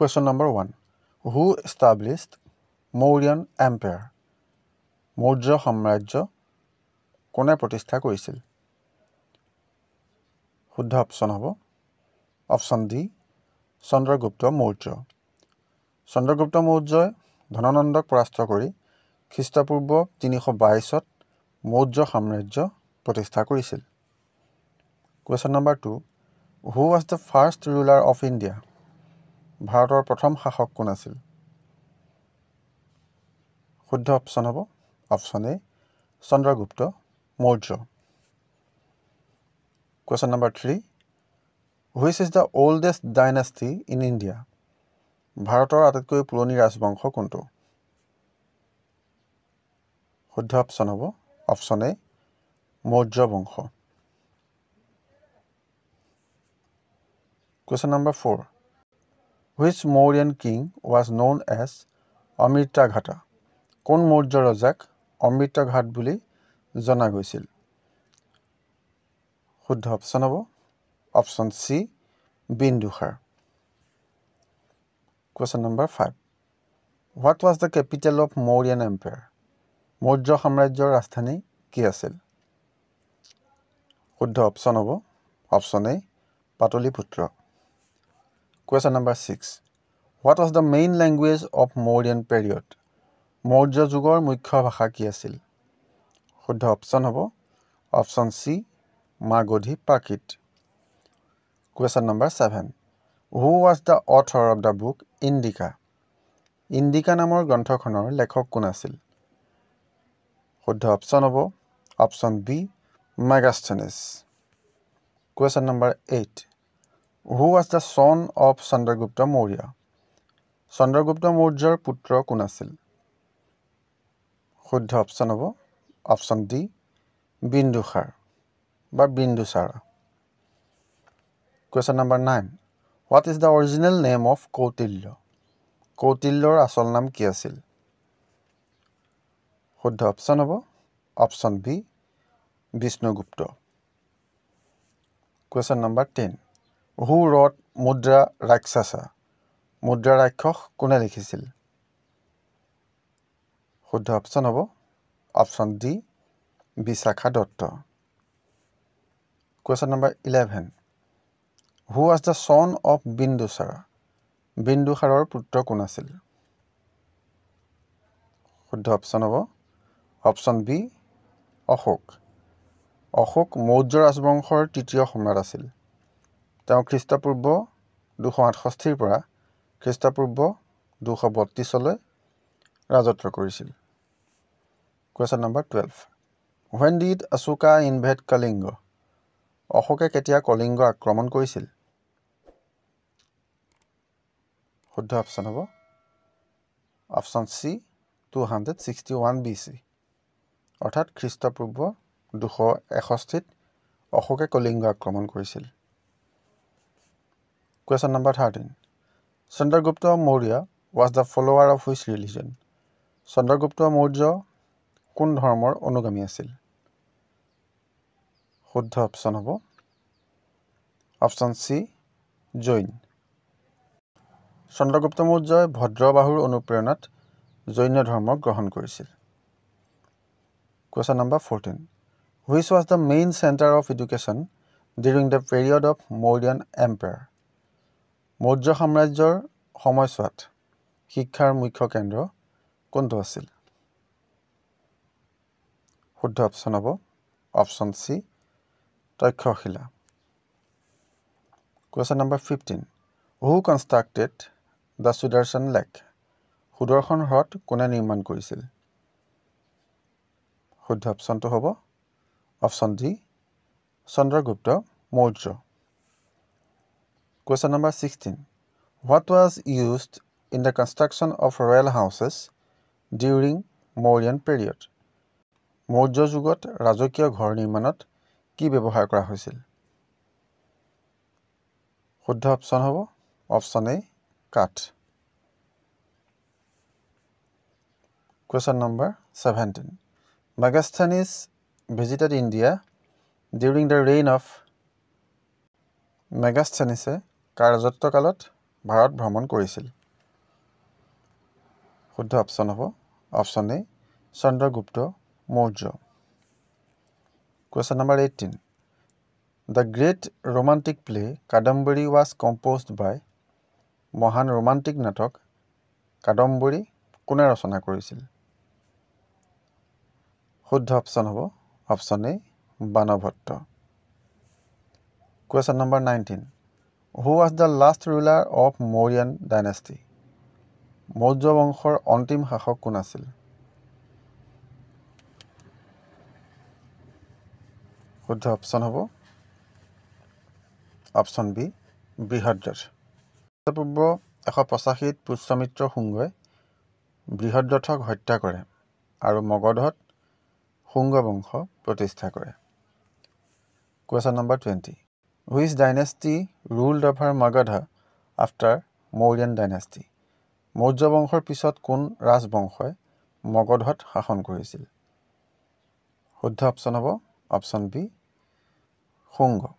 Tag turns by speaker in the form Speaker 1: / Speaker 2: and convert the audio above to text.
Speaker 1: Question number one Who established Mauryan Empire? Maurya সাম্ৰাজ্য কোনে প্ৰতিষ্ঠা কৰিছিল শুদ্ধ অপশ্যন হ'ব অপশ্যন ডি চন্দ্ৰগুপ্ত মৌৰ্য চন্দ্ৰগুপ্ত মৌৰ্যই ধনানন্দক পৰাস্ত কৰি খ্ৰীষ্টপূৰ্ব তিনিশ বাইছত মৌৰ্য সাম্ৰাজ্য প্ৰতিষ্ঠা কৰিছিল question number two who was the first ruler of India ভাৰতৰ প্ৰথম শাসক কোন আছিল শুদ্ধ অপশ্যন হ'ব option A Chandragupta Maurya question number three which is the oldest dynasty in India ভাৰতৰ আটাইতকৈ পুৰণি ৰাজবংশ কোনটো শুদ্ধ অপশ্যন হ'ব অপশ্যন এ মৌৰ্য বংশ question number four which Mauryan king was known as Amitraghata কোন মৌৰ্য ৰজাক অমৃতঘাট বুলি জনা গৈছিল শুদ্ধ অপশ্যন হ'ব option C Bindusara question number five what was the capital of Mauryan empire Maurya সাম্ৰাজ্যৰ ৰাজধানী কি আছিল শুদ্ধ অপশ্যন হ'ব option A Pataliputra Question number six. What was the main language of Mauryan period? Maurya যুগৰ মুখ্য ভাষা কি আছিল শুদ্ধ অপশ্যন হ'ব option C Magadhi Prakrit question number seven who was the author of the book Indica Indica নামৰ গ্ৰন্থখনৰ লেখক কোন আছিল শুদ্ধ অপশ্যন হ'ব option B Megasthenes question number eight who was the son of Chandragupta Maurya Chandragupta মৌৰ্যৰ পুত্ৰ কোন আছিল শুদ্ধ অপশ্যন হ'ব অপশ্যন ডি বিন্দুসাৰ বা Bindusara question number nine what is the original name of Kautilya কৌটিল্যৰ আচল নাম কি আছিল শুদ্ধ অপশ্যন হ'ব option B Vishnugupta question number ten who wrote Mudra ৰাক্ষাসা মুদ্ৰা ৰাক্ষস কোনে লিখিছিল শুদ্ধ অপশ্যন হ'ব option D Visakha Datta question number eleven who was the son of বিন্দুচাৰা বিন্দুসাৰৰ পুত্ৰ কোন আছিল শুদ্ধ অপশ্যন হ'ব অপশ্যন বি অশোক অশোক মৌৰ্য ৰাজবংশৰ তৃতীয় সম্ৰাট আছিল তেওঁ খ্ৰীষ্টপূৰ্ব দুশ আঠষষ্ঠিৰ পৰা খ্ৰীষ্টপূৰ্ব দুশ বত্ৰিছলৈ ৰাজত্ব কৰিছিল question number twelve when did Ashoka invade Kalinga অশোকে কেতিয়া কলিংগ আক্ৰমণ কৰিছিল শুদ্ধ অপশ্যন হ'ব option C two hundred sixty one B C অৰ্থাৎ খ্ৰীষ্টপূৰ্ব দুশ এষষ্ঠিত অশোকে কলিংগ আক্ৰমণ কৰিছিল Question number 13. Chandragupta Maurya was the follower of which religion? Chandragupta Maurya kun dharma anugami asil? Shuddha option hobo. Option C Jain. Chandragupta Maurya Bhadra Bahur anuprernat Jain dharma grahan korisil. Question number 14. Which was the main center of education during the period of Mauryan empire? Maurya সাম্ৰাজ্যৰ সময়ছোৱাত শিক্ষাৰ মুখ্য কেন্দ্ৰ কোনটো আছিল শুদ্ধ option হ'ব option C Taxila question number fifteen who constructed the Sudarshan lake Sudarshan হ্ৰদ কোনে নিৰ্মাণ কৰিছিল শুদ্ধ অপশ্যনটো হ'ব option D Chandragupta Maurya Question number 16. What was used in the construction of royal houses during Mauryan period? Mojo Jugot Razokya Ghorni Manot Ki Bebohar Kura Hoisil. Khudda option hovo. Option A. Cut. Question number 17. Magasthanis visited India during the reign of Megasthenes কাৰ্যত্বকালত ভাৰত ভ্ৰমণ কৰিছিল শুদ্ধ option হ'ব option A Chandragupta Maurya question number eighteen the great romantic play Kadambari was composed by মহান romantic নাটক কাদম্বৰী কোনে ৰচনা কৰিছিল শুদ্ধ অপশ্যন হ'ব option A Banabhatta question number nineteen who was the last ruler of Mauryan dynasty Maurya বংশৰ অন্তিম শাসক কোন আছিল শুদ্ধ অপশ্যন হ'ব অপশ্যন বি বৃহদ্ৰথ পূৰ্ব এশ পঁচাশীত পুষ্যমিত্ৰ শুংগই বৃহদ্ৰথক হত্যা কৰে আৰু মগধত শুংগ বংশ প্ৰতিষ্ঠা কৰে question number twenty which dynasty ruled over Magadha after Mauryan dynasty Maurya বংশৰ পিছত কোন ৰাজবংশই মগধত শাসন কৰিছিল শুদ্ধ অপশ্যন হ'ব অপশ্যন বি শুংগ